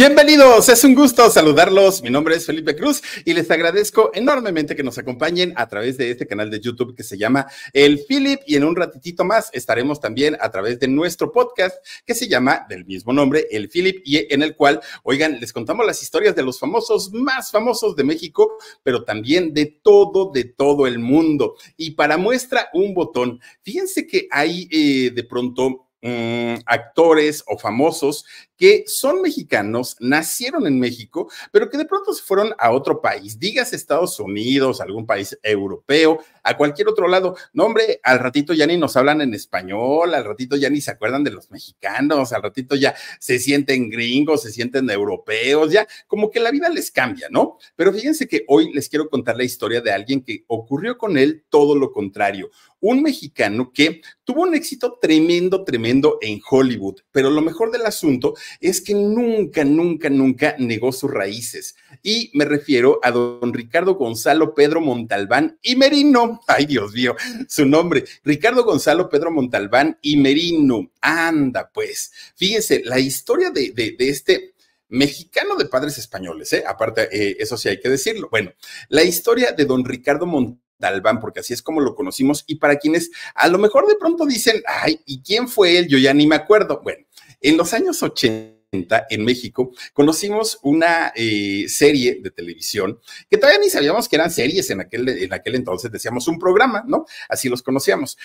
Bienvenidos, es un gusto saludarlos. Mi nombre es Felipe Cruz y les agradezco enormemente que nos acompañen a través de este canal de YouTube que se llama El Philip y en un ratitito más estaremos también a través de nuestro podcast que se llama del mismo nombre, El Philip y en el cual, oigan, les contamos las historias de los famosos más famosos de México, pero también de todo, de todo el mundo. Y para muestra un botón, fíjense que hay eh, de pronto... Mm, actores o famosos que son mexicanos, nacieron en México, pero que de pronto se fueron a otro país, digas Estados Unidos, algún país europeo, a cualquier otro lado. No, hombre, al ratito ya ni nos hablan en español, al ratito ya ni se acuerdan de los mexicanos, al ratito ya se sienten gringos, se sienten europeos, ya como que la vida les cambia, ¿no? Pero fíjense que hoy les quiero contar la historia de alguien que ocurrió con él todo lo contrario. Un mexicano que tuvo un éxito tremendo, tremendo en Hollywood, pero lo mejor del asunto es que nunca, nunca, nunca negó sus raíces. Y me refiero a don Ricardo Gonzalo Pedro Montalbán y Merino. Ay, Dios mío, su nombre. Ricardo Gonzalo Pedro Montalbán y Merino. Anda, pues. Fíjense, la historia de, este mexicano de padres españoles, ¿eh? aparte, eh, eso sí hay que decirlo. Bueno, la historia de don Ricardo Montalbán, porque así es como lo conocimos, y para quienes a lo mejor de pronto dicen, ay, ¿y quién fue él? Yo ya ni me acuerdo. Bueno, en los años 80, en México, conocimos una eh, serie de televisión que todavía ni sabíamos que eran series en aquel, en aquel entonces, decíamos un programa, ¿no? Así los conocíamos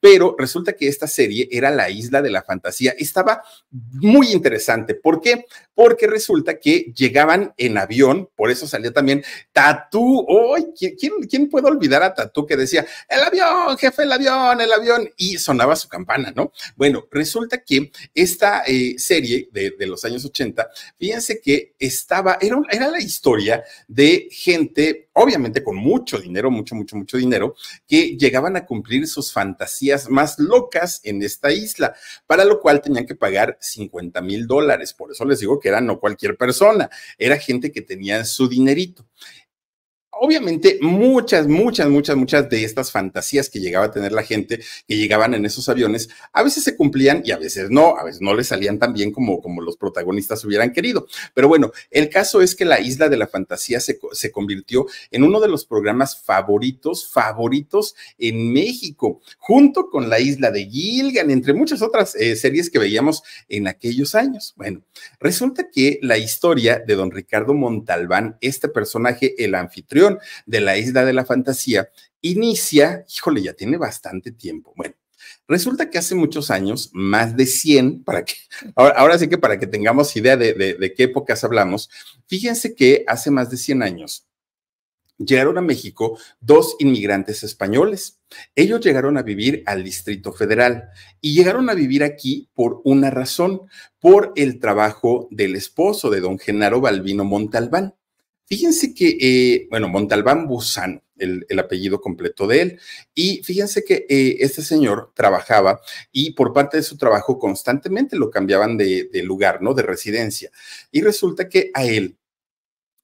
pero resulta que esta serie era la isla de la fantasía. Estaba muy interesante. ¿Por qué? Porque resulta que llegaban en avión, por eso salió también Tatú. ¿quién, puede olvidar a Tatú que decía, el avión, jefe, el avión, el avión? Y sonaba su campana, ¿no? Bueno, resulta que esta eh, serie de, los años 80, fíjense que estaba, era, era la historia de gente obviamente con mucho dinero, mucho, mucho, mucho dinero, que llegaban a cumplir sus fantasías más locas en esta isla, para lo cual tenían que pagar 50 mil dólares. Por eso les digo que era no cualquier persona, era gente que tenía su dinerito obviamente muchas, muchas, muchas, muchas de estas fantasías que llegaba a tener la gente que llegaban en esos aviones, a veces se cumplían y a veces no, a veces no les salían tan bien como, como los protagonistas hubieran querido. Pero bueno, el caso es que la isla de la fantasía se, convirtió en uno de los programas favoritos, favoritos en México, junto con la isla de Gilgan, entre muchas otras eh, series que veíamos en aquellos años. Bueno, resulta que la historia de don Ricardo Montalbán, este personaje, el anfitrión, de La Isla de la Fantasía, inicia, híjole, ya tiene bastante tiempo. Bueno, Resulta que hace muchos años, más de 100, para que, ahora, sí que para que tengamos idea de, de, de, qué épocas hablamos, fíjense que hace más de 100 años llegaron a México dos inmigrantes españoles. Ellos llegaron a vivir al Distrito Federal y llegaron a vivir aquí por una razón, por el trabajo del esposo de don Genaro Balbino Montalbán. Fíjense que, eh, bueno, Montalbán Busano, el, apellido completo de él, y fíjense que eh, este señor trabajaba y por parte de su trabajo constantemente lo cambiaban de, de lugar, ¿no? De residencia. Y resulta que a él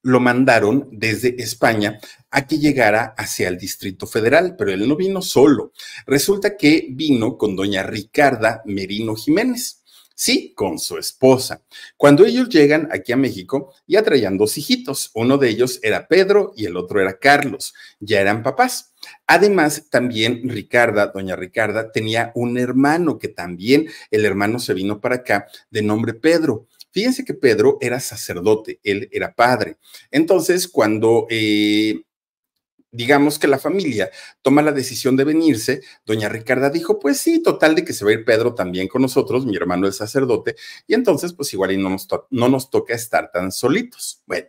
lo mandaron desde España a que llegara hacia el Distrito Federal, pero él no vino solo. Resulta que vino con doña Ricarda Merino Jiménez. Sí, con su esposa. Cuando ellos llegan aquí a México, ya traían dos hijitos. Uno de ellos era Pedro y el otro era Carlos. Ya eran papás. Además, también Ricarda, doña Ricarda, tenía un hermano que también el hermano se vino para acá de nombre Pedro. Fíjense que Pedro era sacerdote, él era padre. Entonces, cuando eh, digamos que la familia toma la decisión de venirse, doña Ricarda dijo, pues sí, total de que se va a ir Pedro también con nosotros, mi hermano el sacerdote, y entonces pues igual y no nos, no nos toca estar tan solitos. Bueno.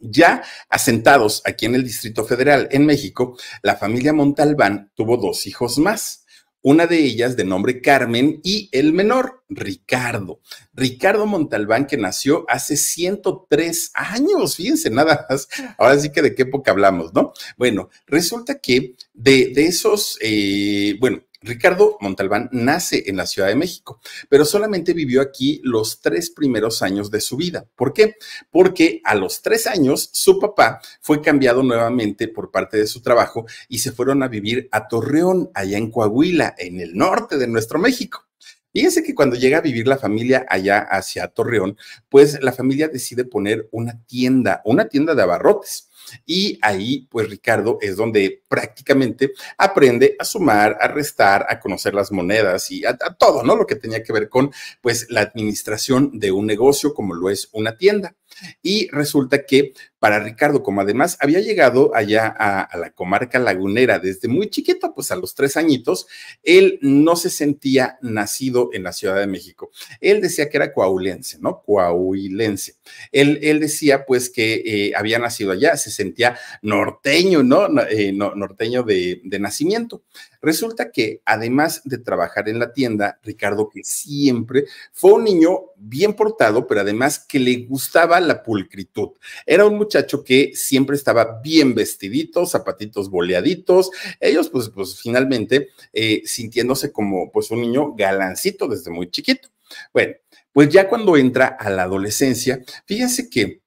Ya asentados aquí en el Distrito Federal, en México, la familia Montalbán tuvo dos hijos más una de ellas de nombre Carmen y el menor, Ricardo. Ricardo Montalbán, que nació hace 103 años, fíjense nada más, ahora sí que de qué época hablamos, ¿no? Bueno, resulta que de, esos, eh, bueno, Ricardo Montalbán nace en la Ciudad de México, pero solamente vivió aquí los tres primeros años de su vida. ¿Por qué? Porque a los tres años su papá fue cambiado nuevamente por parte de su trabajo y se fueron a vivir a Torreón, allá en Coahuila, en el norte de nuestro México. Fíjense que cuando llega a vivir la familia allá hacia Torreón, pues la familia decide poner una tienda, una tienda de abarrotes. Y ahí, pues Ricardo es donde prácticamente aprende a sumar, a restar, a conocer las monedas y a, todo, ¿no? Lo que tenía que ver con, pues, la administración de un negocio como lo es una tienda. Y resulta que para Ricardo, como además había llegado allá a, la comarca lagunera desde muy chiquito, pues a los tres añitos, él no se sentía nacido en la Ciudad de México. Él decía que era coahuilense, ¿no? Coahuilense. Él, decía pues que eh, había nacido allá, se sentía norteño, ¿no? Eh, norteño de, nacimiento. Resulta que además de trabajar en la tienda, Ricardo, que siempre fue un niño bien portado, pero además que le gustaba la pulcritud. Era un muchacho que siempre estaba bien vestidito, zapatitos boleaditos. Ellos, pues, pues finalmente eh, sintiéndose como pues un niño galancito desde muy chiquito. Bueno, pues ya cuando entra a la adolescencia, fíjense que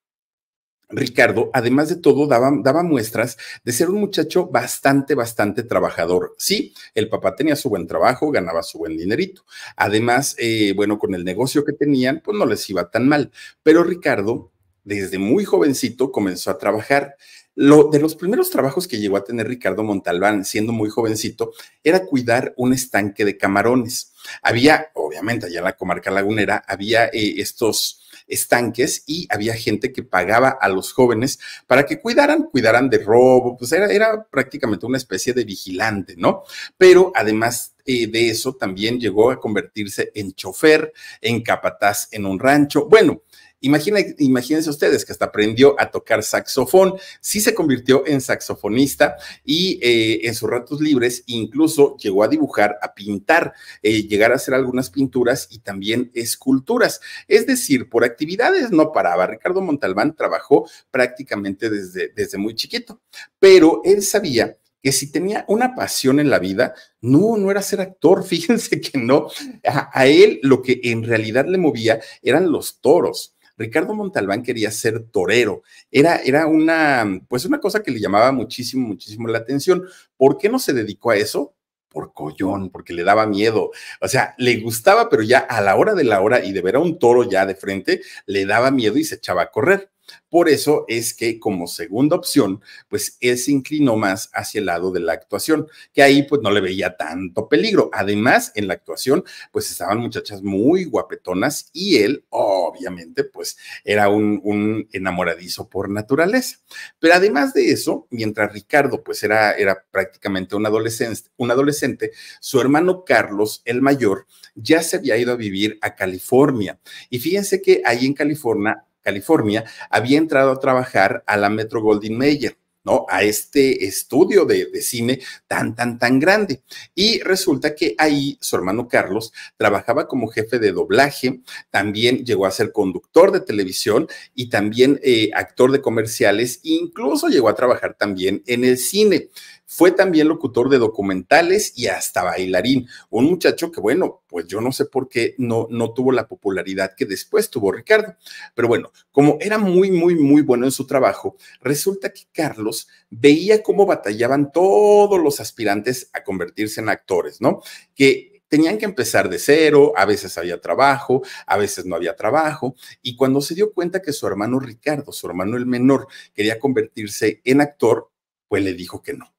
Ricardo, además de todo, daba, daba, muestras de ser un muchacho bastante, bastante trabajador. Sí, el papá tenía su buen trabajo, ganaba su buen dinerito. Además, eh, bueno, con el negocio que tenían, pues no les iba tan mal. Pero Ricardo, desde muy jovencito, comenzó a trabajar. Lo, de los primeros trabajos que llegó a tener Ricardo Montalbán, siendo muy jovencito, era cuidar un estanque de camarones. Había, obviamente, allá en la comarca lagunera, había eh, estos estanques y había gente que pagaba a los jóvenes para que cuidaran, cuidaran de robo, pues era, era prácticamente una especie de vigilante, ¿no? Pero además eh, de eso también llegó a convertirse en chofer, en capataz en un rancho. Bueno, imagínense ustedes que hasta aprendió a tocar saxofón, sí se convirtió en saxofonista y eh, en sus ratos libres incluso llegó a dibujar, a pintar, eh, llegar a hacer algunas pinturas y también esculturas. Es decir, por actividades no paraba. Ricardo Montalbán trabajó prácticamente desde, desde muy chiquito, pero él sabía que si tenía una pasión en la vida, no, no era ser actor, fíjense que no. a él lo que en realidad le movía eran los toros Ricardo Montalbán quería ser torero. Era, era una, pues una cosa que le llamaba muchísimo, muchísimo la atención. ¿Por qué no se dedicó a eso? por collón, porque le daba miedo. O sea, le gustaba, pero ya a la hora de la hora y de ver a un toro ya de frente, le daba miedo y se echaba a correr. Por eso es que como segunda opción, pues él se inclinó más hacia el lado de la actuación, que ahí pues no le veía tanto peligro. Además, en la actuación, pues estaban muchachas muy guapetonas y él, obviamente, pues era un, enamoradizo por naturaleza. Pero además de eso, mientras Ricardo pues era, era prácticamente un adolescente, un adolescente, su hermano Carlos, el mayor, ya se había ido a vivir a California. Y fíjense que ahí en California California, había entrado a trabajar a la Metro Goldwyn Mayer. ¿no? A este estudio de, cine tan, tan, tan grande. Y resulta que ahí su hermano Carlos trabajaba como jefe de doblaje, también llegó a ser conductor de televisión y también eh, actor de comerciales, incluso llegó a trabajar también en el cine fue también locutor de documentales y hasta bailarín. Un muchacho que, bueno, pues yo no sé por qué no, no tuvo la popularidad que después tuvo Ricardo. Pero bueno, como era muy, muy, muy bueno en su trabajo, resulta que Carlos veía cómo batallaban todos los aspirantes a convertirse en actores, ¿no? Que tenían que empezar de cero, a veces había trabajo, a veces no había trabajo, y cuando se dio cuenta que su hermano Ricardo, su hermano el menor, quería convertirse en actor, pues le dijo que no.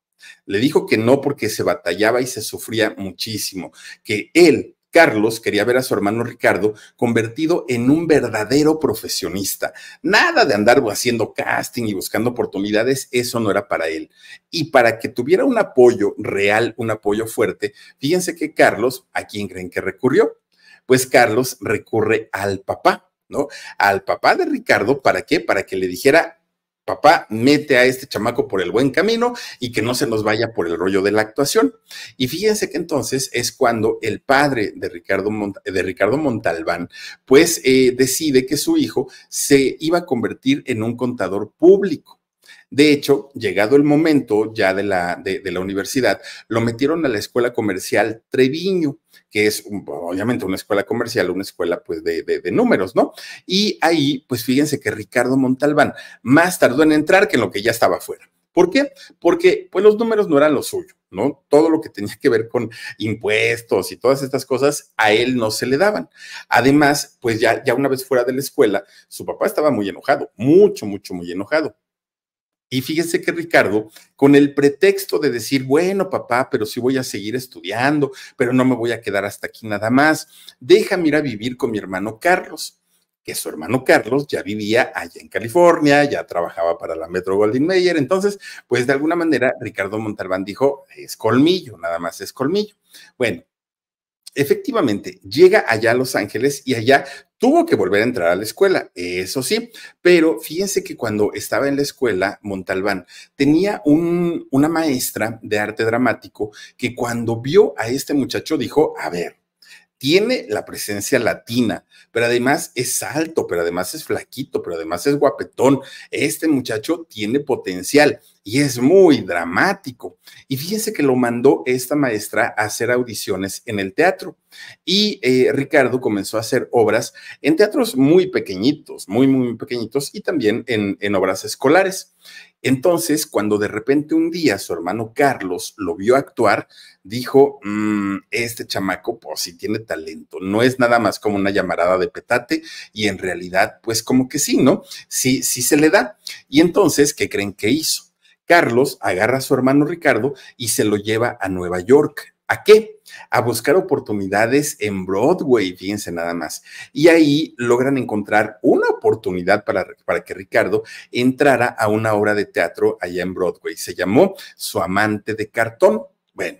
Le dijo que no porque se batallaba y se sufría muchísimo, que él, Carlos, quería ver a su hermano Ricardo convertido en un verdadero profesionista. Nada de andar haciendo casting y buscando oportunidades, eso no era para él. Y para que tuviera un apoyo real, un apoyo fuerte, fíjense que Carlos, ¿a quién creen que recurrió? Pues Carlos recurre al papá. ¿no? Al papá de Ricardo, ¿para qué? Para que le dijera papá, mete a este chamaco por el buen camino y que no se nos vaya por el rollo de la actuación. Y fíjense que entonces es cuando el padre de Ricardo, de Ricardo Montalbán, pues eh, decide que su hijo se iba a convertir en un contador público. De hecho, llegado el momento ya de la, de, la universidad, lo metieron a la escuela comercial Treviño, que es obviamente una escuela comercial, una escuela pues de, de, números, ¿no? Y ahí, pues fíjense que Ricardo Montalbán más tardó en entrar que en lo que ya estaba afuera. ¿Por qué? Porque pues los números no eran lo suyo, ¿no? Todo lo que tenía que ver con impuestos y todas estas cosas a él no se le daban. Además, pues ya, ya una vez fuera de la escuela, su papá estaba muy enojado, mucho, mucho, muy enojado. Y fíjese que Ricardo, con el pretexto de decir, bueno, papá, pero sí voy a seguir estudiando, pero no me voy a quedar hasta aquí nada más, Déjame ir a vivir con mi hermano Carlos, que su hermano Carlos ya vivía allá en California, ya trabajaba para la Metro Goldwyn Mayer. Entonces, pues de alguna manera, Ricardo Montalbán dijo, es colmillo, nada más es colmillo. Bueno, efectivamente, llega allá a Los Ángeles y allá tuvo que volver a entrar a la escuela, eso sí, pero fíjense que cuando estaba en la escuela, Montalbán tenía una maestra de arte dramático que cuando vio a este muchacho dijo, a ver, tiene la presencia latina, pero además es alto, pero además es flaquito, pero además es guapetón. Este muchacho tiene potencial y es muy dramático. Y fíjense que lo mandó esta maestra a hacer audiciones en el teatro. Y eh, Ricardo comenzó a hacer obras en teatros muy pequeñitos, muy, muy pequeñitos y también en obras escolares. Entonces, cuando de repente un día su hermano Carlos lo vio actuar, dijo, mm, este chamaco, pues sí tiene talento, no es nada más como una llamarada de petate y en realidad, pues como que sí, ¿no? Sí, sí se le da. Y entonces, ¿qué creen que hizo? Carlos agarra a su hermano Ricardo y se lo lleva a Nueva York. ¿A qué? a buscar oportunidades en Broadway, fíjense nada más. Y ahí logran encontrar una oportunidad para, para que Ricardo entrara a una obra de teatro allá en Broadway. Se llamó Su amante de cartón. Bueno,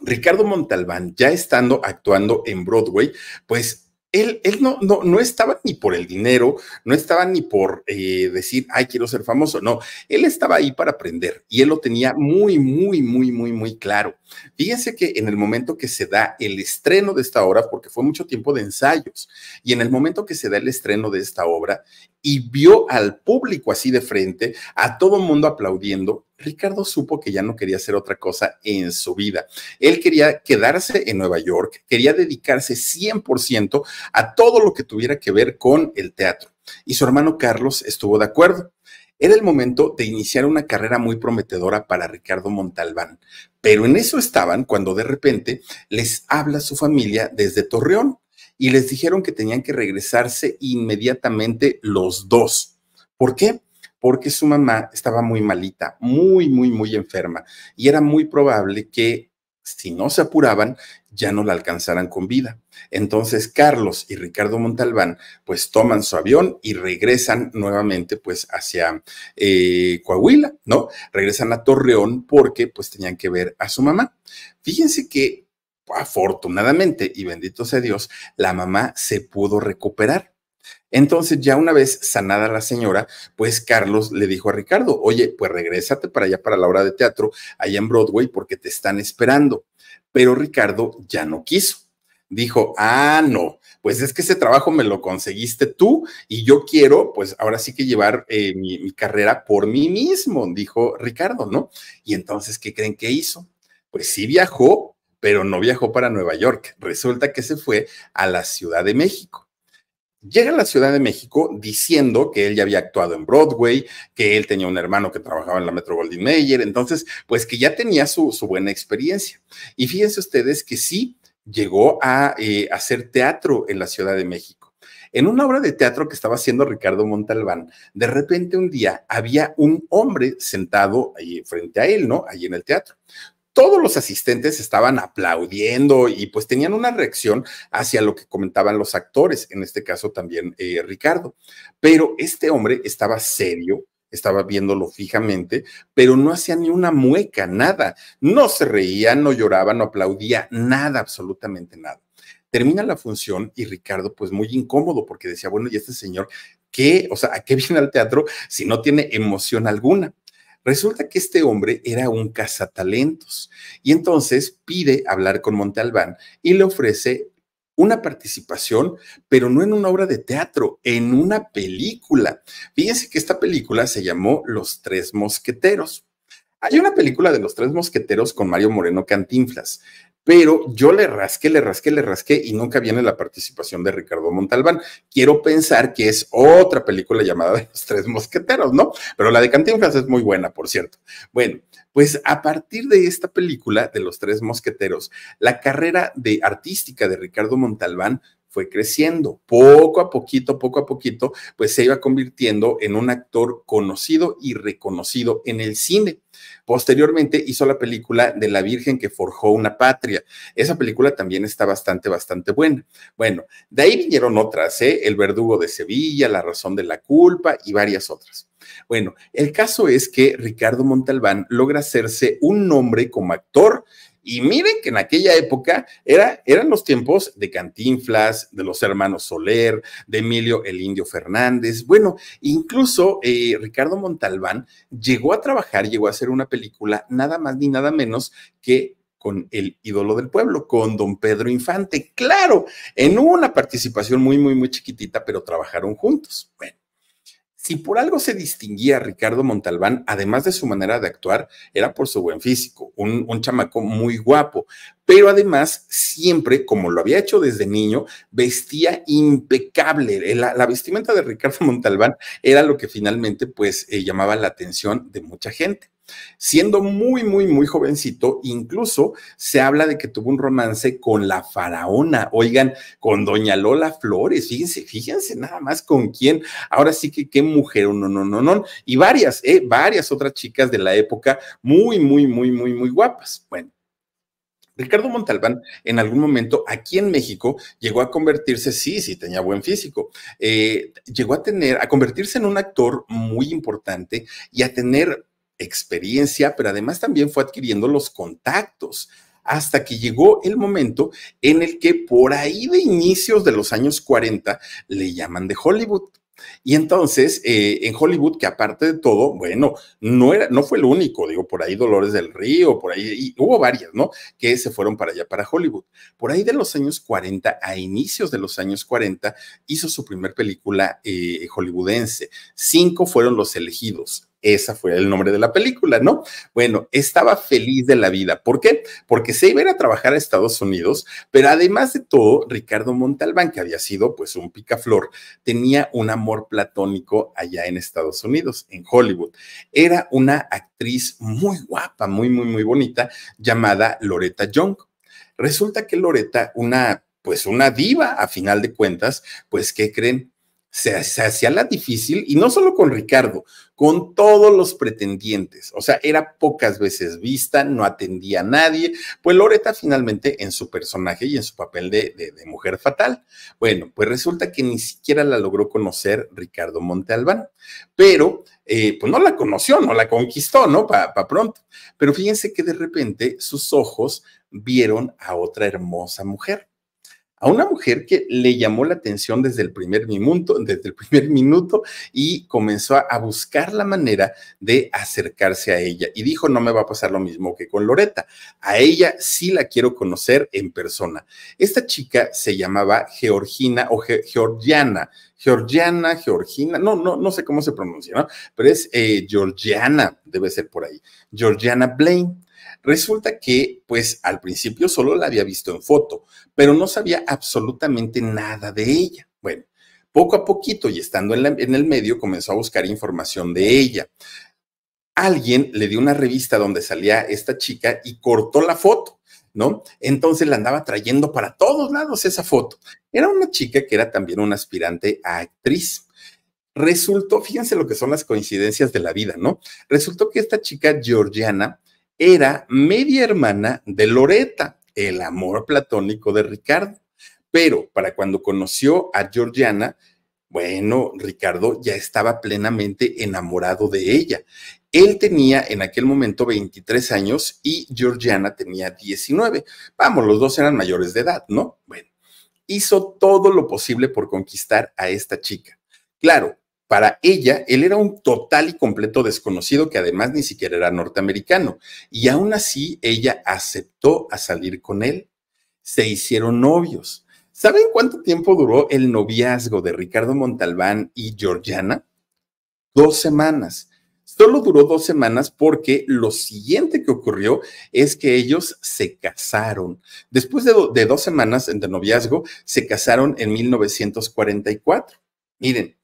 Ricardo Montalbán, ya estando actuando en Broadway, pues él, no, no, no, estaba ni por el dinero, no estaba ni por eh, decir, ay, quiero ser famoso, no, él estaba ahí para aprender y él lo tenía muy, muy, muy, muy, muy claro. Fíjense que en el momento que se da el estreno de esta obra, porque fue mucho tiempo de ensayos, y en el momento que se da el estreno de esta obra y vio al público así de frente, a todo mundo aplaudiendo, Ricardo supo que ya no quería hacer otra cosa en su vida. Él quería quedarse en Nueva York, quería dedicarse 100% a todo lo que tuviera que ver con el teatro. Y su hermano Carlos estuvo de acuerdo. Era el momento de iniciar una carrera muy prometedora para Ricardo Montalbán, pero en eso estaban cuando de repente les habla su familia desde Torreón y les dijeron que tenían que regresarse inmediatamente los dos. ¿Por qué? porque su mamá estaba muy malita, muy, muy, muy enferma, y era muy probable que si no se apuraban, ya no la alcanzaran con vida. Entonces Carlos y Ricardo Montalbán pues toman su avión y regresan nuevamente pues hacia eh, Coahuila, ¿no? Regresan a Torreón porque pues tenían que ver a su mamá. Fíjense que afortunadamente y bendito sea Dios, la mamá se pudo recuperar. Entonces, ya una vez sanada la señora, pues Carlos le dijo a Ricardo, oye, pues regrésate para allá, para la obra de teatro, allá en Broadway, porque te están esperando. Pero Ricardo ya no quiso. Dijo, ah, no, pues es que ese trabajo me lo conseguiste tú y yo quiero, pues ahora sí que llevar eh, mi carrera por mí mismo, dijo Ricardo, ¿no? Y entonces, ¿qué creen que hizo? Pues sí viajó, pero no viajó para Nueva York. Resulta que se fue a la Ciudad de México llega a la Ciudad de México diciendo que él ya había actuado en Broadway, que él tenía un hermano que trabajaba en la Metro Goldwyn Mayer, entonces, pues que ya tenía su, buena experiencia. Y fíjense ustedes que sí llegó a eh, hacer teatro en la Ciudad de México. En una obra de teatro que estaba haciendo Ricardo Montalbán, de repente un día había un hombre sentado ahí eh, frente a él, ¿no? Ahí en el teatro todos los asistentes estaban aplaudiendo y pues tenían una reacción hacia lo que comentaban los actores, en este caso también eh, Ricardo. Pero este hombre estaba serio, estaba viéndolo fijamente, pero no hacía ni una mueca, nada. No se reía, no lloraba, no aplaudía, nada, absolutamente nada. Termina la función y Ricardo, pues muy incómodo, porque decía, bueno, ¿y este señor qué? O sea, ¿a qué viene al teatro si no tiene emoción alguna? Resulta que este hombre era un cazatalentos y entonces pide hablar con Montalbán y le ofrece una participación, pero no en una obra de teatro, en una película. Fíjense que esta película se llamó Los Tres Mosqueteros. Hay una película de Los Tres Mosqueteros con Mario Moreno Cantinflas pero yo le rasqué, le rasqué, le rasqué y nunca viene la participación de Ricardo Montalbán. Quiero pensar que es otra película llamada de Los Tres Mosqueteros, ¿no? Pero la de Cantinflas es muy buena, por cierto. Bueno, pues a partir de esta película de Los Tres Mosqueteros, la carrera de artística de Ricardo Montalbán fue creciendo. Poco a poquito, poco a poquito, pues se iba convirtiendo en un actor conocido y reconocido en el cine. Posteriormente hizo la película de la Virgen que forjó una patria. Esa película también está bastante, bastante buena. Bueno, de ahí vinieron otras, ¿eh? El verdugo de Sevilla, La razón de la culpa y varias otras. Bueno, el caso es que Ricardo Montalbán logra hacerse un nombre como actor y miren que en aquella época era, eran los tiempos de Cantinflas, de los hermanos Soler, de Emilio el Indio Fernández. Bueno, incluso eh, Ricardo Montalbán llegó a trabajar, llegó a hacer una película nada más ni nada menos que con el ídolo del pueblo, con don Pedro Infante. Claro, en una participación muy, muy, muy chiquitita, pero trabajaron juntos. Bueno. Si por algo se distinguía Ricardo Montalbán, además de su manera de actuar, era por su buen físico, un, un chamaco muy guapo, pero además siempre, como lo había hecho desde niño, vestía impecable. Eh, la, vestimenta de Ricardo Montalbán era lo que finalmente pues eh, llamaba la atención de mucha gente. Siendo muy, muy, muy jovencito, incluso se habla de que tuvo un romance con la faraona, oigan, con doña Lola Flores, fíjense, fíjense nada más con quién, ahora sí que qué mujer, no, no, no, no, y varias, eh, varias otras chicas de la época, muy, muy, muy, muy, muy guapas. Bueno, Ricardo Montalbán en algún momento aquí en México llegó a convertirse, sí, sí, tenía buen físico, eh, llegó a tener, a convertirse en un actor muy importante y a tener experiencia, pero además también fue adquiriendo los contactos hasta que llegó el momento en el que por ahí de inicios de los años 40 le llaman de Hollywood y entonces, eh, en Hollywood, que aparte de todo, bueno, no, era, no fue el único, digo, por ahí Dolores del Río, por ahí, hubo varias, ¿no? Que se fueron para allá, para Hollywood. Por ahí de los años 40, a inicios de los años 40, hizo su primer película eh, hollywoodense. Cinco fueron los elegidos. Esa fue el nombre de la película, ¿no? Bueno, estaba feliz de la vida. ¿Por qué? Porque se iba a ir a trabajar a Estados Unidos, pero además de todo, Ricardo Montalbán, que había sido pues un picaflor, tenía un amor platónico allá en Estados Unidos, en Hollywood. Era una actriz muy guapa, muy, muy, muy bonita, llamada Loretta Young. Resulta que Loretta, una pues una diva a final de cuentas, pues ¿qué creen? se, hacía la difícil y no solo con Ricardo, con todos los pretendientes. O sea, era pocas veces vista, no atendía a nadie. Pues Loreta finalmente en su personaje y en su papel de, mujer fatal. Bueno, pues resulta que ni siquiera la logró conocer Ricardo Montalbán, pero eh, pues no la conoció, no la conquistó, ¿no? Para pronto. Pero fíjense que de repente sus ojos vieron a otra hermosa mujer a una mujer que le llamó la atención desde el primer minuto, desde el primer minuto y comenzó a buscar la manera de acercarse a ella y dijo, no me va a pasar lo mismo que con Loreta, a ella sí la quiero conocer en persona. Esta chica se llamaba Georgina o Georgiana, Georgiana, Georgina, no, no, no sé cómo se pronuncia, Pero es eh, Georgiana, debe ser por ahí, Georgiana Blaine. Resulta que, pues al principio solo la había visto en foto, pero no sabía absolutamente nada de ella. Bueno, poco a poquito y estando en, el medio comenzó a buscar información de ella. Alguien le dio una revista donde salía esta chica y cortó la foto. ¿no? Entonces la andaba trayendo para todos lados esa foto. Era una chica que era también una aspirante a actriz. Resultó, fíjense lo que son las coincidencias de la vida, ¿no? Resultó que esta chica georgiana era media hermana de Loreta, el amor platónico de Ricardo. Pero para cuando conoció a Georgiana, bueno, Ricardo ya estaba plenamente enamorado de ella. Él tenía en aquel momento 23 años y Georgiana tenía 19. Vamos, los dos eran mayores de edad, ¿no? Bueno, hizo todo lo posible por conquistar a esta chica. Claro, para ella, él era un total y completo desconocido que además ni siquiera era norteamericano. Y aún así, ella aceptó a salir con él. Se hicieron novios. ¿Saben cuánto tiempo duró el noviazgo de Ricardo Montalbán y Georgiana? Dos semanas. Solo duró dos semanas porque lo siguiente que ocurrió es que ellos se casaron. Después de, de dos semanas de noviazgo, se casaron en 1944. Miren,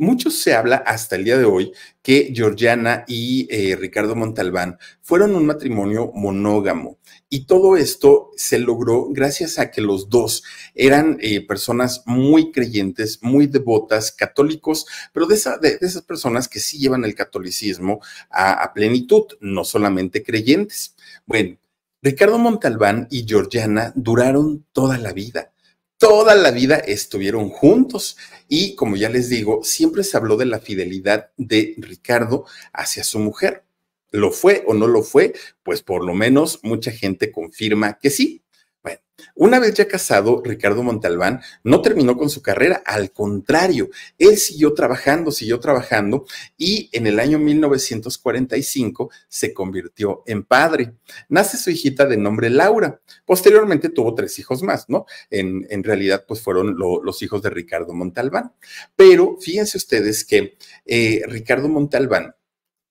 mucho se habla hasta el día de hoy que Georgiana y eh, Ricardo Montalbán fueron un matrimonio monógamo y todo esto se logró gracias a que los dos eran eh, personas muy creyentes, muy devotas, católicos, pero de, esas personas que sí llevan el catolicismo a, a plenitud, no solamente creyentes. Bueno, Ricardo Montalbán y Georgiana duraron toda la vida toda la vida estuvieron juntos y como ya les digo, siempre se habló de la fidelidad de Ricardo hacia su mujer. ¿Lo fue o no lo fue? Pues por lo menos mucha gente confirma que sí, bueno, una vez ya casado, Ricardo Montalbán no terminó con su carrera, al contrario, él siguió trabajando, siguió trabajando y en el año 1945 se convirtió en padre. Nace su hijita de nombre Laura. Posteriormente tuvo tres hijos más, ¿no? En, realidad, pues fueron los hijos de Ricardo Montalbán. Pero fíjense ustedes que eh, Ricardo Montalbán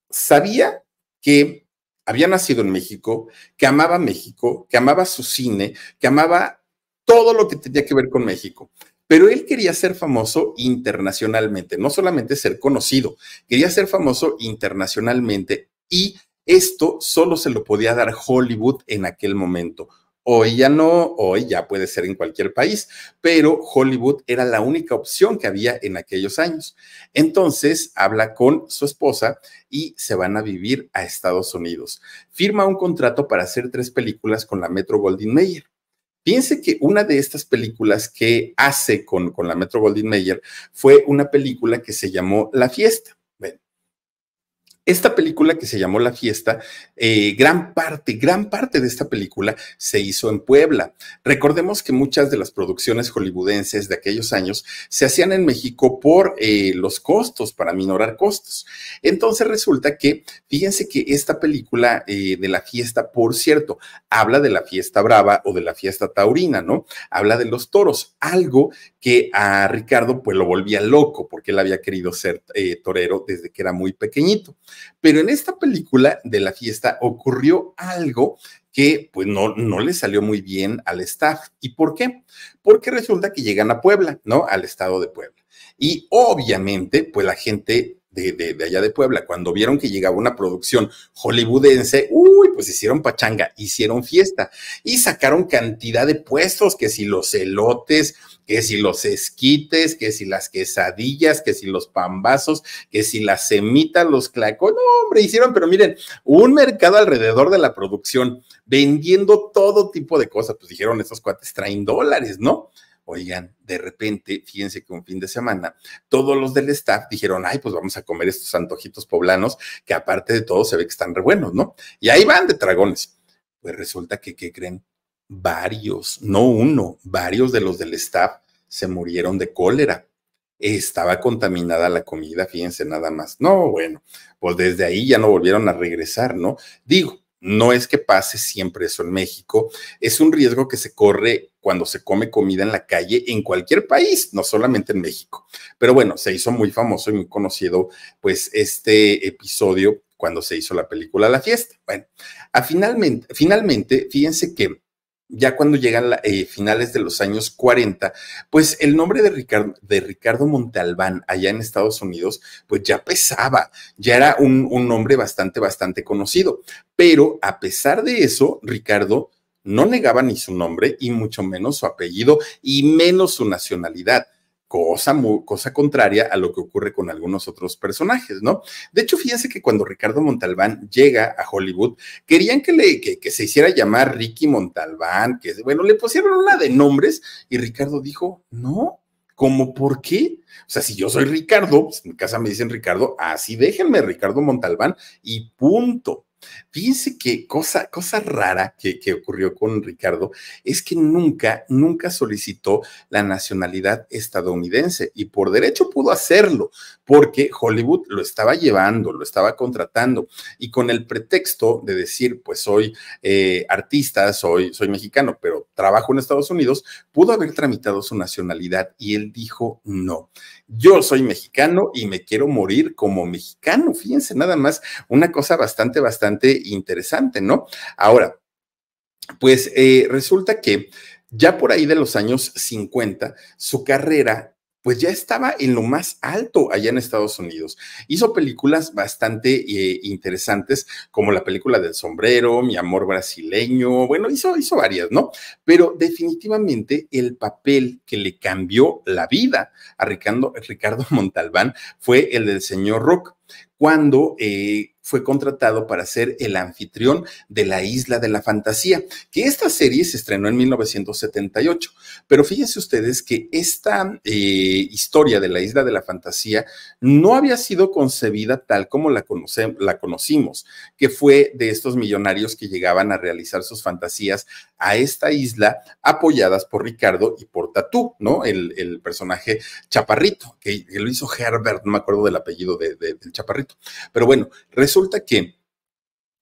sabía que había nacido en México, que amaba México, que amaba su cine, que amaba todo lo que tenía que ver con México. Pero él quería ser famoso internacionalmente, no solamente ser conocido, quería ser famoso internacionalmente y esto solo se lo podía dar Hollywood en aquel momento. Hoy ya no, hoy ya puede ser en cualquier país, pero Hollywood era la única opción que había en aquellos años. Entonces habla con su esposa y se van a vivir a Estados Unidos. Firma un contrato para hacer tres películas con la Metro Goldwyn Mayer. Piense que una de estas películas que hace con, con la Metro Goldwyn Mayer fue una película que se llamó La Fiesta. Esta película que se llamó La Fiesta, eh, gran parte, gran parte de esta película se hizo en Puebla. Recordemos que muchas de las producciones hollywoodenses de aquellos años se hacían en México por eh, los costos, para minorar costos. Entonces resulta que, fíjense que esta película eh, de La Fiesta, por cierto, habla de la fiesta brava o de la fiesta taurina, ¿no? Habla de los toros, algo que a Ricardo pues lo volvía loco porque él había querido ser torero desde que era muy pequeñito. Pero en esta película de la fiesta ocurrió algo que pues no, no le salió muy bien al staff. ¿Y por qué? Porque resulta que llegan a Puebla, ¿no? Al estado de Puebla. Y obviamente, pues la gente de, de, allá de Puebla, cuando vieron que llegaba una producción hollywoodense, uy, pues hicieron pachanga, hicieron fiesta y sacaron cantidad de puestos, que si los elotes, que si los esquites, que si las quesadillas, que si los pambazos, que si las semitas, los clacos, no, hombre, hicieron, pero miren, un mercado alrededor de la producción, vendiendo todo tipo de cosas, pues dijeron, estos cuates traen dólares, ¿no? Oigan, de repente, fíjense que un fin de semana, todos los del staff dijeron, ay, pues vamos a comer estos antojitos poblanos, que aparte de todo se ve que están re buenos, ¿no? Y ahí van de dragones. Pues resulta que, ¿qué creen? varios, no uno, varios de los del staff se murieron de cólera. Estaba contaminada la comida, fíjense nada más. No, bueno, pues desde ahí ya no volvieron a regresar, ¿no? Digo, no es que pase siempre eso en México, es un riesgo que se corre cuando se come comida en la calle en cualquier país, no solamente en México. Pero bueno, se hizo muy famoso y muy conocido pues este episodio cuando se hizo la película La Fiesta. Bueno, a finalmente, finalmente, fíjense que ya cuando llegan eh, finales de los años 40, pues el nombre de Ricardo, de Ricardo Montalbán allá en Estados Unidos, pues ya pesaba, ya era un nombre bastante, bastante conocido. Pero a pesar de eso, Ricardo no negaba ni su nombre y mucho menos su apellido y menos su nacionalidad cosa, cosa contraria a lo que ocurre con algunos otros personajes, ¿no? De hecho, fíjense que cuando Ricardo Montalbán llega a Hollywood, querían que, le, que, se hiciera llamar Ricky Montalbán, que bueno, le pusieron una de nombres y Ricardo dijo, no, ¿Cómo por qué? O sea, si yo soy Ricardo, pues, en mi casa me dicen Ricardo, así ah, déjenme Ricardo Montalbán y punto. Fíjense que cosa, cosa rara que, ocurrió con Ricardo es que nunca, nunca solicitó la nacionalidad estadounidense y por derecho pudo hacerlo porque Hollywood lo estaba llevando, lo estaba contratando y con el pretexto de decir, pues soy eh, artista, soy, soy mexicano, pero trabajo en Estados Unidos, pudo haber tramitado su nacionalidad y él dijo no yo soy mexicano y me quiero morir como mexicano. Fíjense, nada más, una cosa bastante, bastante interesante, ¿no? Ahora, pues eh, resulta que ya por ahí de los años 50, su carrera pues ya estaba en lo más alto allá en Estados Unidos. Hizo películas bastante eh, interesantes, como la película del sombrero, Mi amor brasileño, bueno, hizo, hizo varias, ¿no? Pero definitivamente el papel que le cambió la vida a Ricardo, Montalbán fue el del señor Rock cuando eh, fue contratado para ser el anfitrión de La Isla de la Fantasía, que esta serie se estrenó en 1978. Pero fíjense ustedes que esta eh, historia de La Isla de la Fantasía no había sido concebida tal como la, conocemos la conocimos, que fue de estos millonarios que llegaban a realizar sus fantasías a esta isla apoyadas por Ricardo y por Tatú, ¿no? El, personaje chaparrito, que, lo hizo Herbert, no me acuerdo del apellido de, del chaparrito. Pero bueno, resulta resulta que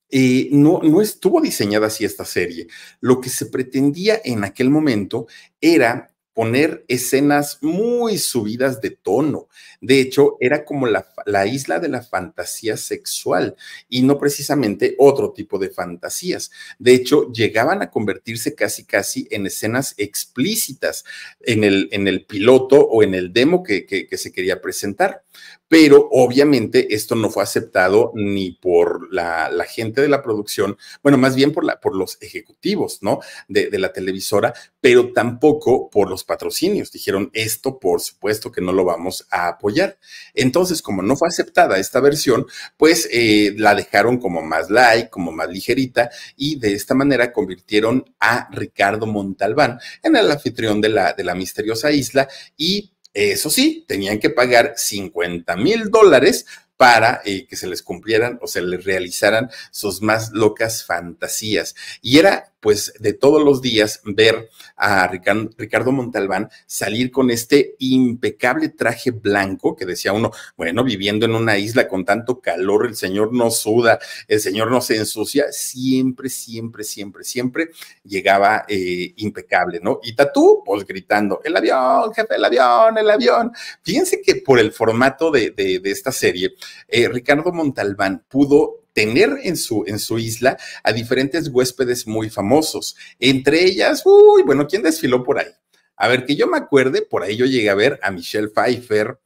eh, no, no estuvo diseñada así esta serie. Lo que se pretendía en aquel momento era poner escenas muy subidas de tono. De hecho, era como la, isla de la fantasía sexual y no precisamente otro tipo de fantasías. De hecho, llegaban a convertirse casi, casi en escenas explícitas en el, en el piloto o en el demo que se quería presentar pero obviamente esto no fue aceptado ni por la, gente de la producción, bueno, más bien por, la, por los ejecutivos, De, la televisora, pero tampoco por los patrocinios. Dijeron, esto por supuesto que no lo vamos a apoyar. Entonces, como no fue aceptada esta versión, pues eh, la dejaron como más light, como más ligerita, y de esta manera convirtieron a Ricardo Montalbán en el anfitrión de la, de la misteriosa isla y eso sí, tenían que pagar 50 mil dólares para eh, que se les cumplieran o se les realizaran sus más locas fantasías. Y era pues de todos los días ver a Ricardo Montalbán salir con este impecable traje blanco que decía uno, bueno, viviendo en una isla con tanto calor, el señor no suda, el señor no se ensucia, siempre, siempre, siempre, siempre llegaba eh, impecable, ¿no? Y Tatú, pues gritando, el avión, jefe, el avión, el avión. Fíjense que por el formato de, esta serie, eh, Ricardo Montalbán pudo tener en su, en su isla a diferentes huéspedes muy famosos. Entre ellas, uy, bueno, ¿quién desfiló por ahí? A ver, que yo me acuerde, por ahí yo llegué a ver a Michelle Pfeiffer.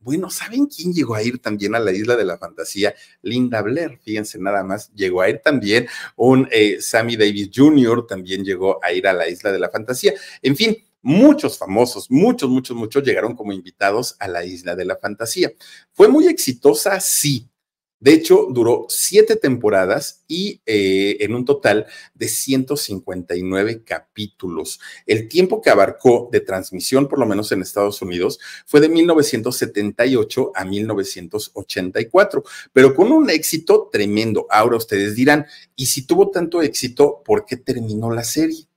Bueno, ¿saben quién llegó a ir también a la isla de la fantasía? Linda Blair, fíjense nada más, llegó a ir también. Un eh, Sammy Davis Jr. también llegó a ir a la isla de la fantasía. En fin, muchos famosos, muchos, muchos, muchos llegaron como invitados a la isla de la fantasía. ¿Fue muy exitosa? Sí. De hecho, duró siete temporadas y eh, en un total de 159 capítulos. El tiempo que abarcó de transmisión, por lo menos en Estados Unidos, fue de 1978 a 1984, pero con un éxito tremendo. Ahora ustedes dirán, ¿y si tuvo tanto éxito, por qué terminó la serie?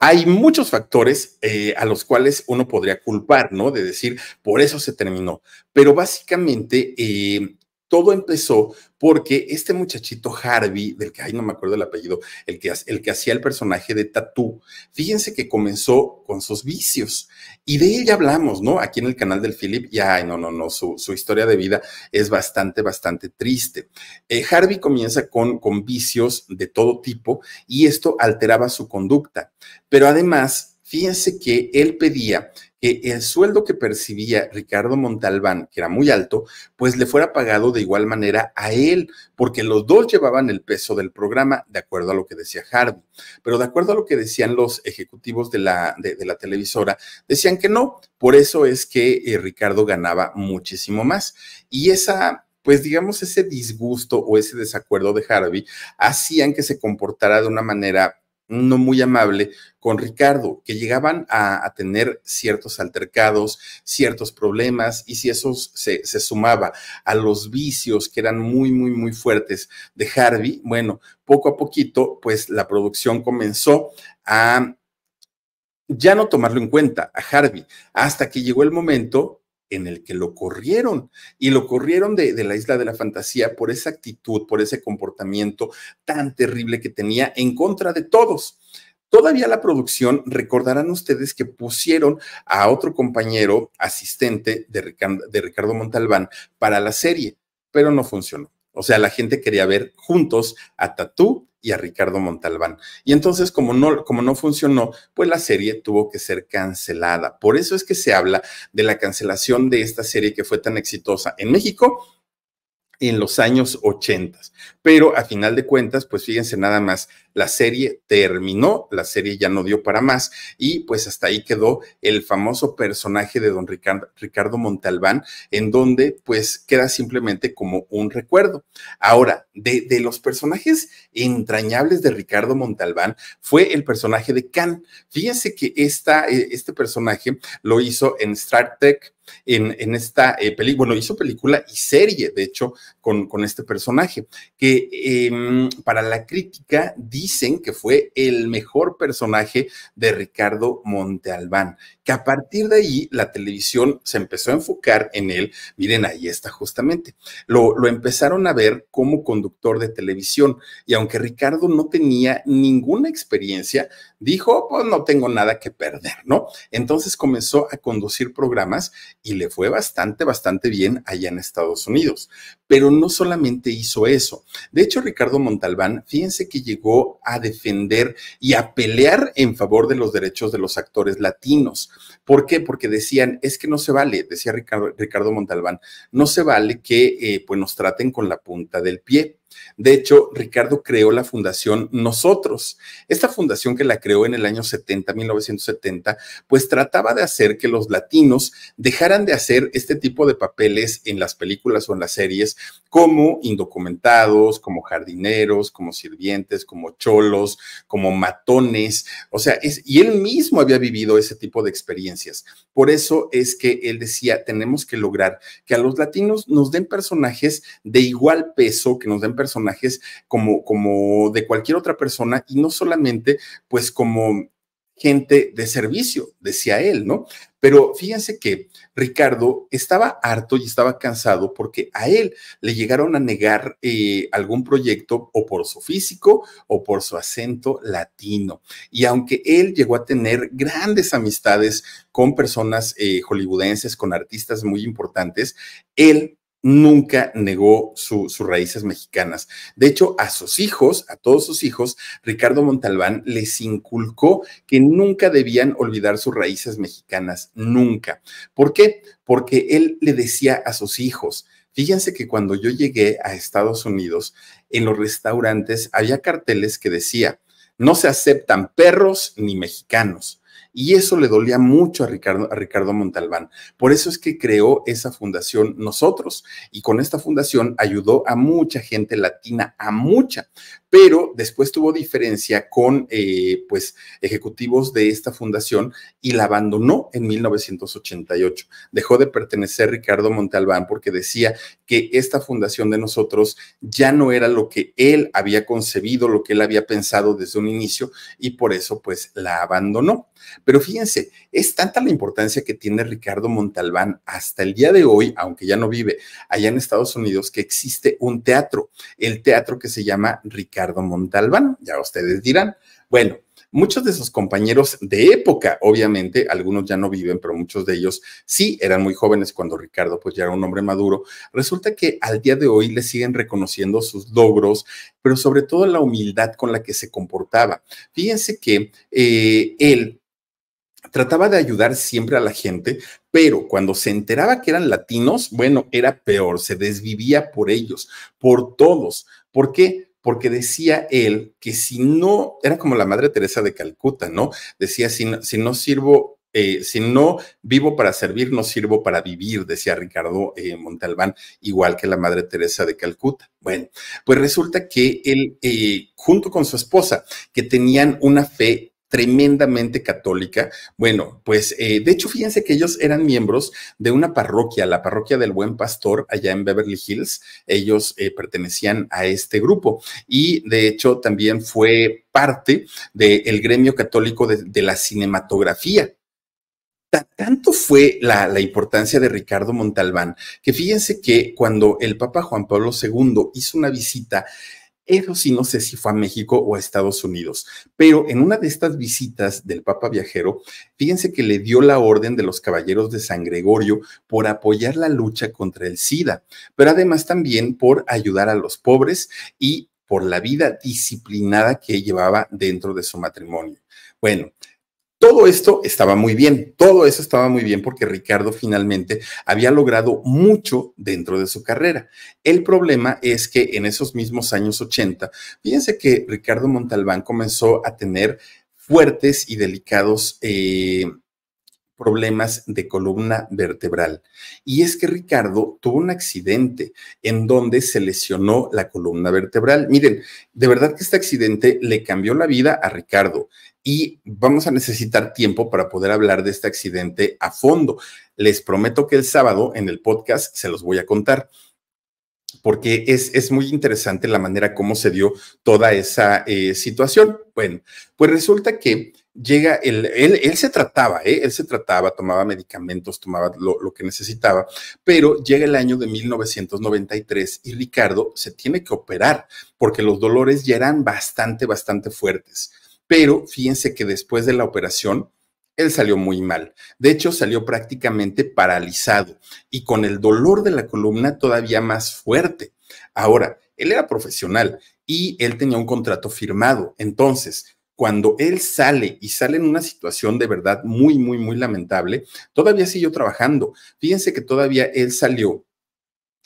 Hay muchos factores eh, a los cuales uno podría culpar, ¿no? De decir, por eso se terminó. Pero básicamente eh, todo empezó porque este muchachito Harvey, del que, ay, no me acuerdo el apellido, el que, hacía el personaje de Tatú, fíjense que comenzó con sus vicios. Y de él ya hablamos, ¿no? Aquí en el canal del Philip, ya, ay, no, no, no, su, historia de vida es bastante, bastante triste. Eh, Harvey comienza con, con vicios de todo tipo y esto alteraba su conducta. Pero además, fíjense que él pedía que el sueldo que percibía Ricardo Montalbán, que era muy alto, pues le fuera pagado de igual manera a él, porque los dos llevaban el peso del programa, de acuerdo a lo que decía Harvey. Pero de acuerdo a lo que decían los ejecutivos de la, de, la televisora, decían que no, por eso es que eh, Ricardo ganaba muchísimo más. Y esa, pues digamos, ese disgusto o ese desacuerdo de Harvey hacían que se comportara de una manera no muy amable con Ricardo, que llegaban a, tener ciertos altercados, ciertos problemas, y si eso se, se, sumaba a los vicios que eran muy, muy, muy fuertes de Harvey, bueno, poco a poquito, pues la producción comenzó a ya no tomarlo en cuenta a Harvey, hasta que llegó el momento en el que lo corrieron y lo corrieron de, la isla de la fantasía por esa actitud, por ese comportamiento tan terrible que tenía en contra de todos. Todavía la producción, recordarán ustedes que pusieron a otro compañero asistente de, de Ricardo Montalbán para la serie, pero no funcionó. O sea, la gente quería ver juntos a Tatú y a Ricardo Montalbán. Y entonces, como no, como no funcionó, pues la serie tuvo que ser cancelada. Por eso es que se habla de la cancelación de esta serie que fue tan exitosa en México en los años 80 pero a final de cuentas, pues fíjense nada más, la serie terminó, la serie ya no dio para más y pues hasta ahí quedó el famoso personaje de don Ricardo, Ricardo Montalbán, en donde pues queda simplemente como un recuerdo. Ahora, de, los personajes entrañables de Ricardo Montalbán fue el personaje de Khan. Fíjense que esta, e, este personaje lo hizo en Star Trek en, en, esta eh, película, bueno, hizo película y serie, de hecho, con, con este personaje, que eh, em, para la crítica dicen que fue el mejor personaje de Ricardo Montalbán, que a partir de ahí la televisión se empezó a enfocar en él. Miren, ahí está justamente. Lo, lo empezaron a ver como conductor de televisión y aunque Ricardo no tenía ninguna experiencia, dijo, pues no tengo nada que perder, ¿no? Entonces comenzó a conducir programas y le fue bastante, bastante bien allá en Estados Unidos. Pero no solamente hizo eso, de hecho, Ricardo Montalbán, fíjense que llegó a defender y a pelear en favor de los derechos de los actores latinos. ¿Por qué? Porque decían, es que no se vale, decía Ricardo, Ricardo Montalbán, no se vale que eh, pues nos traten con la punta del pie. De hecho, Ricardo creó la fundación Nosotros. Esta fundación que la creó en el año 70, 1970, pues trataba de hacer que los latinos dejaran de hacer este tipo de papeles en las películas o en las series como indocumentados, como jardineros, como sirvientes, como cholos, como matones. O sea, y él mismo había vivido ese tipo de experiencias. Por eso es que él decía, tenemos que lograr que a los latinos nos den personajes de igual peso, que nos den personajes como, como de cualquier otra persona y no solamente pues como gente de servicio, decía él, ¿no? Pero fíjense que Ricardo estaba harto y estaba cansado porque a él le llegaron a negar eh, algún proyecto o por su físico o por su acento latino. Y aunque él llegó a tener grandes amistades con personas eh, hollywoodenses, con artistas muy importantes, él nunca negó sus raíces mexicanas. De hecho, a sus hijos, a todos sus hijos, Ricardo Montalbán les inculcó que nunca debían olvidar sus raíces mexicanas, nunca. ¿Por qué? Porque él le decía a sus hijos, fíjense que cuando yo llegué a Estados Unidos, en los restaurantes había carteles que decía, no se aceptan perros ni mexicanos. Y eso le dolía mucho a Ricardo, a Ricardo Montalbán. Por eso es que creó esa fundación Nosotros. Y con esta fundación ayudó a mucha gente latina, a mucha pero después tuvo diferencia con eh, pues, ejecutivos de esta fundación y la abandonó en 1988. Dejó de pertenecer Ricardo Montalbán porque decía que esta fundación de nosotros ya no era lo que él había concebido, lo que él había pensado desde un inicio y por eso pues la abandonó. Pero fíjense, es tanta la importancia que tiene Ricardo Montalbán hasta el día de hoy, aunque ya no vive allá en Estados Unidos, que existe un teatro, el teatro que se llama Ricardo Ricardo Montalbán, ya ustedes dirán. Bueno, muchos de sus compañeros de época, obviamente, algunos ya no viven, pero muchos de ellos sí eran muy jóvenes cuando Ricardo pues ya era un hombre maduro. Resulta que al día de hoy le siguen reconociendo sus logros, pero sobre todo la humildad con la que se comportaba. Fíjense que eh, él trataba de ayudar siempre a la gente, pero cuando se enteraba que eran latinos, bueno, era peor, se desvivía por ellos, por todos. ¿Por qué? porque decía él que si no, era como la Madre Teresa de Calcuta, ¿no? Decía, si no, si no sirvo, eh, si no vivo para servir, no sirvo para vivir, decía Ricardo eh, Montalbán, igual que la Madre Teresa de Calcuta. Bueno, pues resulta que él, eh, junto con su esposa, que tenían una fe tremendamente católica. Bueno, pues eh, de hecho, fíjense que ellos eran miembros de una parroquia, la parroquia del Buen Pastor, allá en Beverly Hills. Ellos eh, pertenecían a este grupo y de hecho también fue parte del gremio católico de, la cinematografía. Tanto fue la, importancia de Ricardo Montalbán que fíjense que cuando el Papa Juan Pablo II hizo una visita, eso sí, no sé si fue a México o a Estados Unidos, pero en una de estas visitas del Papa Viajero, fíjense que le dio la orden de los Caballeros de San Gregorio por apoyar la lucha contra el SIDA, pero además también por ayudar a los pobres y por la vida disciplinada que llevaba dentro de su matrimonio. Bueno, todo esto estaba muy bien, todo eso estaba muy bien porque Ricardo finalmente había logrado mucho dentro de su carrera. El problema es que en esos mismos años 80, fíjense que Ricardo Montalbán comenzó a tener fuertes y delicados eh, problemas de columna vertebral. Y es que Ricardo tuvo un accidente en donde se lesionó la columna vertebral. Miren, de verdad que este accidente le cambió la vida a Ricardo y vamos a necesitar tiempo para poder hablar de este accidente a fondo. Les prometo que el sábado en el podcast se los voy a contar porque es, muy interesante la manera como se dio toda esa eh, situación. Bueno, pues resulta que llega, el, él, él, se trataba, ¿eh? él se trataba, tomaba medicamentos, tomaba lo, lo, que necesitaba, pero llega el año de 1993 y Ricardo se tiene que operar porque los dolores ya eran bastante, bastante fuertes. Pero fíjense que después de la operación, él salió muy mal. De hecho, salió prácticamente paralizado y con el dolor de la columna todavía más fuerte. Ahora, él era profesional y él tenía un contrato firmado. Entonces, cuando él sale y sale en una situación de verdad muy, muy, muy lamentable, todavía siguió trabajando. Fíjense que todavía él salió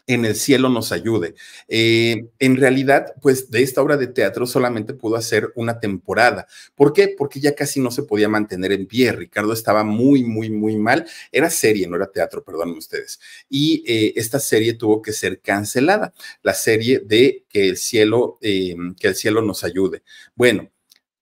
en el cielo nos ayude. Eh, en realidad, pues de esta obra de teatro solamente pudo hacer una temporada. ¿Por qué? Porque ya casi no se podía mantener en pie. Ricardo estaba muy, muy, muy mal. Era serie, no era teatro, perdonen ustedes. Y eh, esta serie tuvo que ser cancelada, la serie de que el cielo, eh, que el cielo nos ayude. Bueno,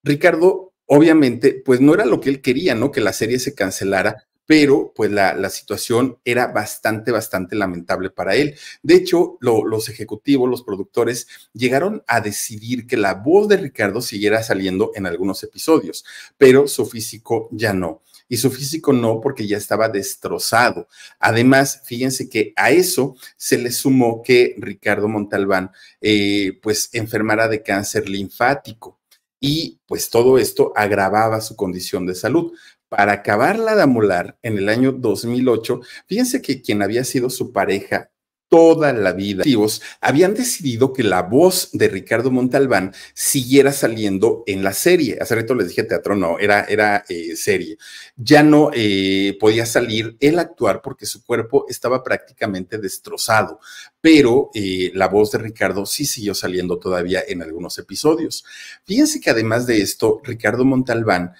Ricardo, obviamente, pues no era lo que él quería, ¿no? Que la serie se cancelara, pero pues la, situación era bastante, bastante lamentable para él. De hecho, los ejecutivos, los productores, llegaron a decidir que la voz de Ricardo siguiera saliendo en algunos episodios, pero su físico ya no. Y su físico no, porque ya estaba destrozado. Además, fíjense que a eso se le sumó que Ricardo Montalbán, eh, pues, enfermara de cáncer linfático y pues todo esto agravaba su condición de salud. Para acabarla de amolar en el año 2008, fíjense que quien había sido su pareja toda la vida, habían decidido que la voz de Ricardo Montalbán siguiera saliendo en la serie. Hace rato les dije teatro, no, era, era eh, serie. Ya no eh, podía salir el actuar porque su cuerpo estaba prácticamente destrozado, pero eh, la voz de Ricardo sí siguió saliendo todavía en algunos episodios. Fíjense que además de esto, Ricardo Montalbán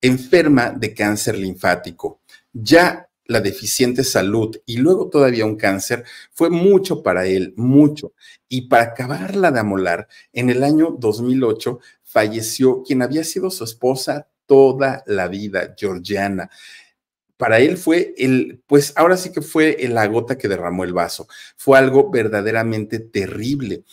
enferma de cáncer linfático. Ya la deficiente salud y luego todavía un cáncer, fue mucho para él, mucho. Y para acabarla de amolar, en el año 2008 falleció quien había sido su esposa toda la vida, Georgiana. Para él fue el, pues ahora sí que fue la gota que derramó el vaso. Fue algo verdaderamente terrible.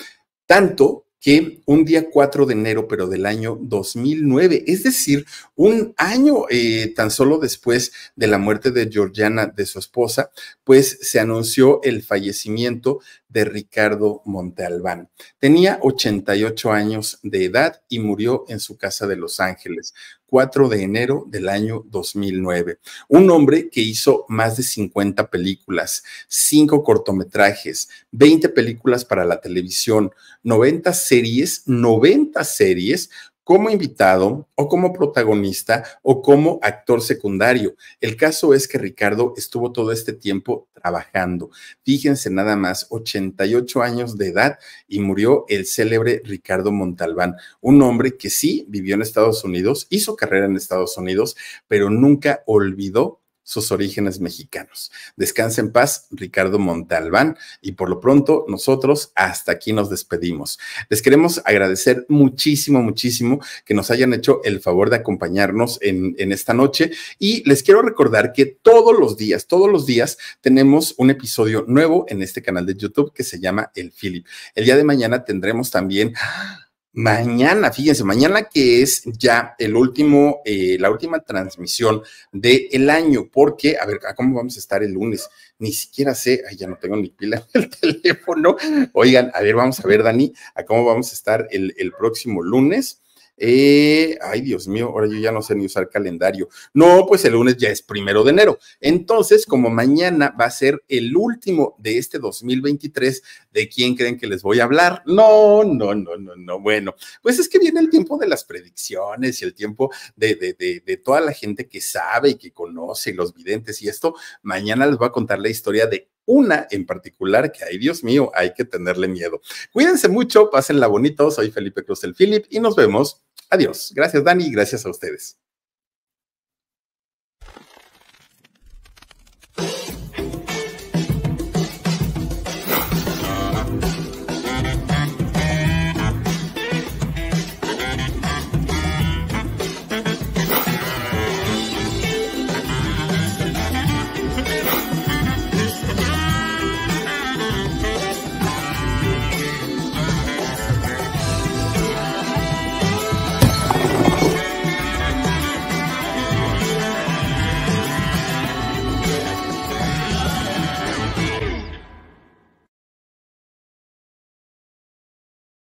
Tanto que un día 4 de enero, pero del año 2009, es decir, un año eh, tan solo después de la muerte de Georgiana, de su esposa, pues se anunció el fallecimiento de Ricardo Montealbán. Tenía 88 años de edad y murió en su casa de Los Ángeles, 4 de enero del año 2009. Un hombre que hizo más de 50 películas, 5 cortometrajes, 20 películas para la televisión, 90 series, 90 series, como invitado o como protagonista o como actor secundario. El caso es que Ricardo estuvo todo este tiempo trabajando. Fíjense nada más, 88 años de edad y murió el célebre Ricardo Montalbán, un hombre que sí vivió en Estados Unidos, hizo carrera en Estados Unidos, pero nunca olvidó sus orígenes mexicanos. Descansa en paz, Ricardo Montalbán, y por lo pronto nosotros hasta aquí nos despedimos. Les queremos agradecer muchísimo, muchísimo que nos hayan hecho el favor de acompañarnos en, esta noche y les quiero recordar que todos los días, todos los días tenemos un episodio nuevo en este canal de YouTube que se llama El Philip. El día de mañana tendremos también... ¡ah! Mañana, fíjense, mañana que es ya el último, eh, la última transmisión del año, porque, a ver, ¿cómo vamos a estar el lunes? Ni siquiera sé, ya no tengo ni pila en el teléfono. Oigan, a ver, vamos a ver, Dani, a cómo vamos a estar el, el próximo lunes. Eh, ay, Dios mío, ahora yo ya no sé ni usar calendario. No, pues el lunes ya es primero de enero. Entonces, como mañana va a ser el último de este 2023, ¿de quién creen que les voy a hablar? No, no, no, no, no. Bueno, pues es que viene el tiempo de las predicciones y el tiempo de, de, de toda la gente que sabe y que conoce los videntes y esto. Mañana les voy a contar la historia de una en particular que, ay Dios mío, hay que tenerle miedo. Cuídense mucho, pásenla bonito. Soy Felipe Cruz el Philip y nos vemos. Adiós. Gracias Dani, gracias a ustedes.